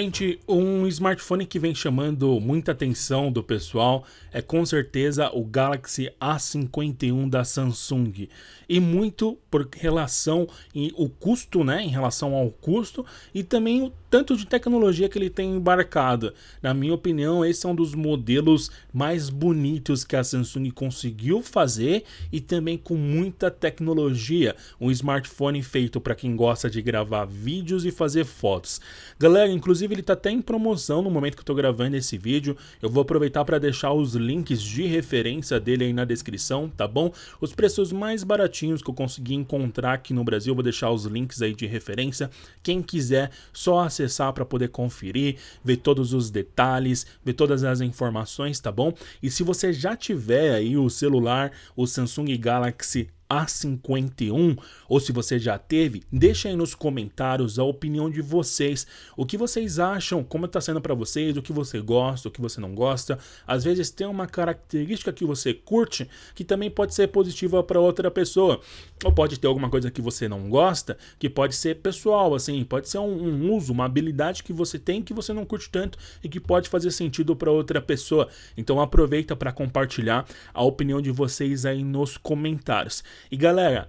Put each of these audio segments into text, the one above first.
Gente, um smartphone que vem chamando muita atenção do pessoal é com certeza o Galaxy A51 da Samsung. E muito por relação e o custo, né, em relação ao custo e também o tanto de tecnologia que ele tem embarcada. Na minha opinião, esse é um dos modelos mais bonitos que a Samsung conseguiu fazer e também com muita tecnologia, um smartphone feito para quem gosta de gravar vídeos e fazer fotos. Galera, inclusive Inclusive, ele está até em promoção no momento que eu estou gravando esse vídeo. Eu vou aproveitar para deixar os links de referência dele aí na descrição, tá bom? Os preços mais baratinhos que eu consegui encontrar aqui no Brasil, eu vou deixar os links aí de referência. Quem quiser, só acessar para poder conferir, ver todos os detalhes, ver todas as informações, tá bom? E se você já tiver aí o celular, o Samsung Galaxy a51, ou se você já teve, deixa aí nos comentários a opinião de vocês. O que vocês acham, como está sendo para vocês, o que você gosta, o que você não gosta. Às vezes tem uma característica que você curte que também pode ser positiva para outra pessoa. Ou pode ter alguma coisa que você não gosta, que pode ser pessoal, assim, pode ser um, um uso, uma habilidade que você tem que você não curte tanto e que pode fazer sentido para outra pessoa. Então aproveita para compartilhar a opinião de vocês aí nos comentários. E galera,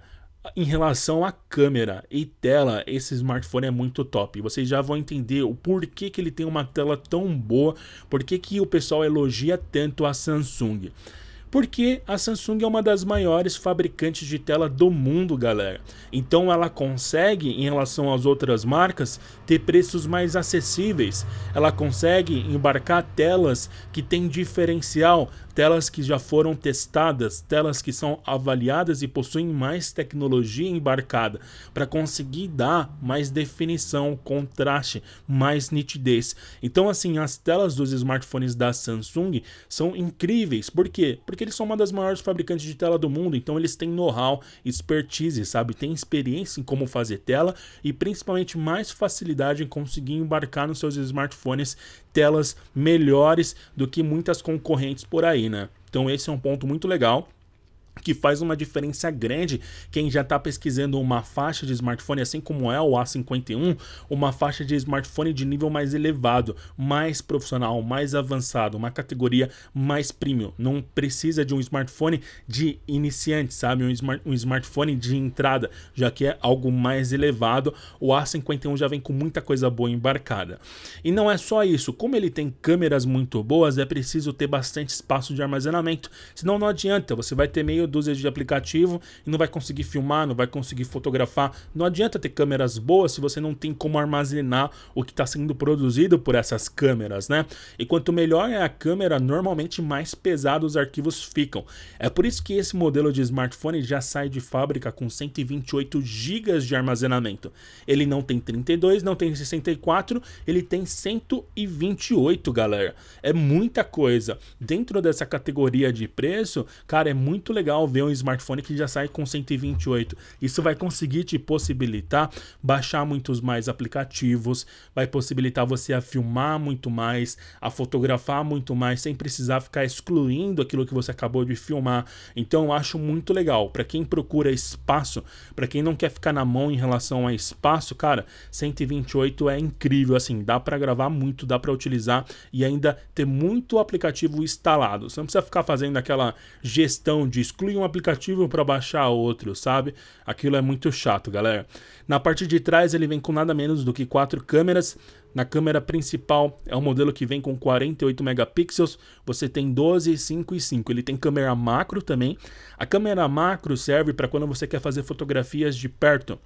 em relação à câmera e tela, esse smartphone é muito top. Vocês já vão entender o porquê que ele tem uma tela tão boa, porquê que o pessoal elogia tanto a Samsung. Porque a Samsung é uma das maiores fabricantes de tela do mundo, galera. Então ela consegue, em relação às outras marcas, ter preços mais acessíveis. Ela consegue embarcar telas que têm diferencial telas que já foram testadas, telas que são avaliadas e possuem mais tecnologia embarcada para conseguir dar mais definição, contraste, mais nitidez. Então, assim, as telas dos smartphones da Samsung são incríveis. Por quê? Porque eles são uma das maiores fabricantes de tela do mundo, então eles têm know-how, expertise, sabe? Tem experiência em como fazer tela e principalmente mais facilidade em conseguir embarcar nos seus smartphones telas melhores do que muitas concorrentes por aí aí, né? Então esse é um ponto muito legal que faz uma diferença grande. Quem já está pesquisando uma faixa de smartphone, assim como é o A51, uma faixa de smartphone de nível mais elevado, mais profissional, mais avançado, uma categoria mais premium. Não precisa de um smartphone de iniciante, sabe? Um, smart, um smartphone de entrada, já que é algo mais elevado. O A51 já vem com muita coisa boa embarcada. E não é só isso, como ele tem câmeras muito boas, é preciso ter bastante espaço de armazenamento, senão não adianta, você vai ter meio meia dúzia de aplicativo e não vai conseguir filmar, não vai conseguir fotografar. Não adianta ter câmeras boas se você não tem como armazenar o que está sendo produzido por essas câmeras, né? E quanto melhor é a câmera, normalmente mais pesados os arquivos ficam. É por isso que esse modelo de smartphone já sai de fábrica com 128 GB de armazenamento. Ele não tem 32, não tem 64, ele tem 128, galera. É muita coisa. Dentro dessa categoria de preço, cara, é muito legal legal ver um smartphone que já sai com 128. Isso vai conseguir te possibilitar baixar muitos mais aplicativos, vai possibilitar você a filmar muito mais, a fotografar muito mais, sem precisar ficar excluindo aquilo que você acabou de filmar. Então eu acho muito legal. Para quem procura espaço, para quem não quer ficar na mão em relação a espaço, cara, 128 é incrível. Assim, dá para gravar muito, dá para utilizar e ainda ter muito aplicativo instalado. Você não precisa ficar fazendo aquela gestão de exclusão exclui um aplicativo para baixar outro, sabe? Aquilo é muito chato, galera. Na parte de trás ele vem com nada menos do que quatro câmeras. Na câmera principal é um modelo que vem com 48 megapixels, você tem 12, 5 e 5. Ele tem câmera macro também. A câmera macro serve para quando você quer fazer fotografias de perto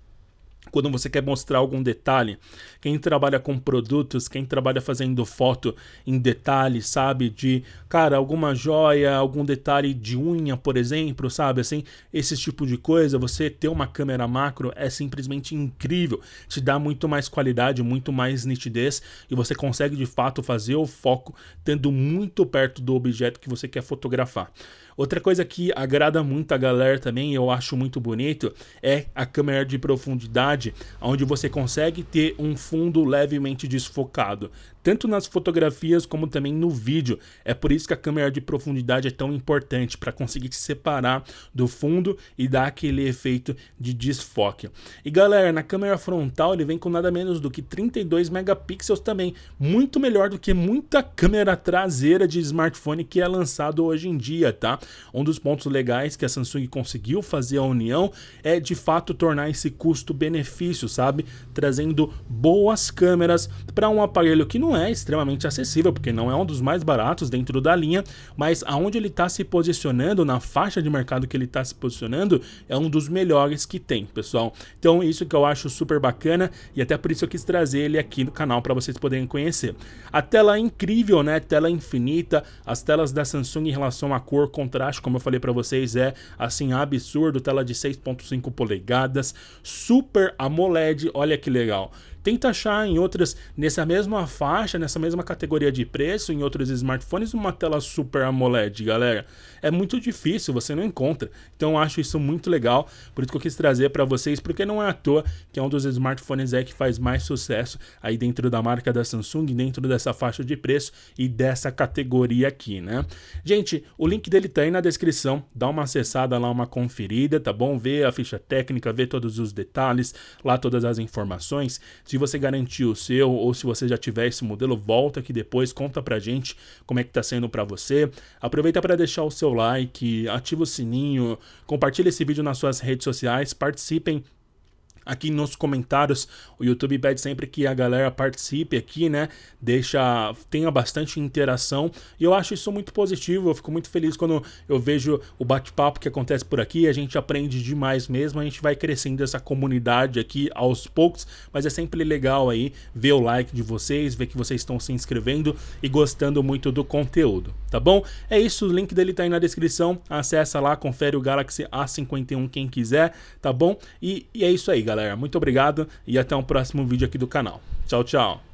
quando você quer mostrar algum detalhe. Quem trabalha com produtos, quem trabalha fazendo foto em detalhe, sabe? De, cara, alguma joia, algum detalhe de unha, por exemplo, sabe? Assim, esse tipo de coisa, você ter uma câmera macro é simplesmente incrível. Te dá muito mais qualidade, muito mais nitidez e você consegue de fato fazer o foco tendo muito perto do objeto que você quer fotografar. Outra coisa que agrada muito a galera também, eu acho muito bonito, é a câmera de profundidade, onde você consegue ter um fundo levemente desfocado, tanto nas fotografias como também no vídeo. É por isso que a câmera de profundidade é tão importante para conseguir te separar do fundo e dar aquele efeito de desfoque. E galera, na câmera frontal ele vem com nada menos do que 32 megapixels também, muito melhor do que muita câmera traseira de smartphone que é lançado hoje em dia, tá? Um dos pontos legais que a Samsung conseguiu fazer a união é de fato tornar esse custo-benefício, sabe? Trazendo boas câmeras para um aparelho que não é extremamente acessível, porque não é um dos mais baratos dentro da linha, mas aonde ele está se posicionando, na faixa de mercado que ele está se posicionando, é um dos melhores que tem, pessoal. Então, isso que eu acho super bacana e até por isso eu quis trazer ele aqui no canal para vocês poderem conhecer. A tela é incrível, né? Tela infinita, as telas da Samsung em relação à cor conta contraste, como eu falei para vocês, é assim absurdo, tela de 6.5 polegadas, super AMOLED, olha que legal. Tenta achar em outras, nessa mesma faixa, nessa mesma categoria de preço, em outros smartphones, uma tela Super AMOLED, galera. É muito difícil, você não encontra. Então eu acho isso muito legal, por isso que eu quis trazer para vocês, porque não é à toa que é um dos smartphones é que faz mais sucesso aí dentro da marca da Samsung, dentro dessa faixa de preço e dessa categoria aqui, né? Gente, o link dele tá aí na descrição, dá uma acessada lá, uma conferida, tá bom? Vê a ficha técnica, vê todos os detalhes, lá todas as informações. Se se você garantiu o seu ou se você já tiver esse modelo, volta aqui depois, conta pra gente como é que tá sendo para você. Aproveita para deixar o seu like, ativa o sininho, compartilha esse vídeo nas suas redes sociais, participem aqui nos comentários. O YouTube pede sempre que a galera participe aqui, né? Deixa, tenha bastante interação. E eu acho isso muito positivo. Eu fico muito feliz quando eu vejo o bate-papo que acontece por aqui. A gente aprende demais mesmo. A gente vai crescendo essa comunidade aqui aos poucos. Mas é sempre legal aí ver o like de vocês, ver que vocês estão se inscrevendo e gostando muito do conteúdo, tá bom? É isso, o link dele tá aí na descrição. Acessa lá, confere o Galaxy A51 quem quiser, tá bom? E, e é isso aí, galera galera. Muito obrigado e até o um próximo vídeo aqui do canal. Tchau, tchau.